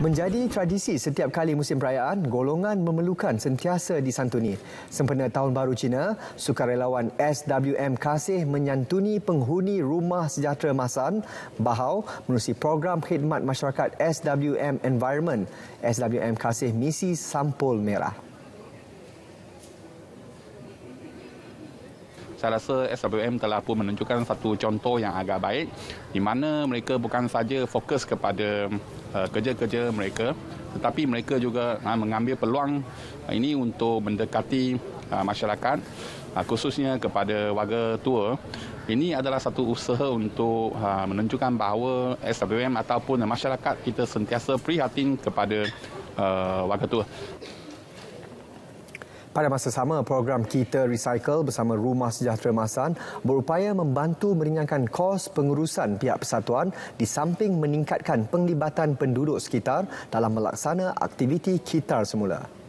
Menjadi tradisi setiap kali musim perayaan, golongan memerlukan sentiasa disantuni. Sempena Tahun Baru Cina, sukarelawan SWM Kasih menyantuni penghuni rumah sejahtera Masan, Bahau, menerusi program khidmat masyarakat SWM Environment. SWM Kasih misi sampul merah. saya rasa SWM telah pun menunjukkan satu contoh yang agak baik di mana mereka bukan saja fokus kepada uh, kerja-kerja mereka tetapi mereka juga uh, mengambil peluang uh, ini untuk mendekati uh, masyarakat uh, khususnya kepada warga tua ini adalah satu usaha untuk uh, menunjukkan bahawa SWM ataupun masyarakat kita sentiasa prihatin kepada uh, warga tua pada masa sama, program kita Recycle bersama Rumah Sejahtera Masan berupaya membantu meringankan kos pengurusan pihak persatuan di samping meningkatkan penglibatan penduduk sekitar dalam melaksana aktiviti kitar semula.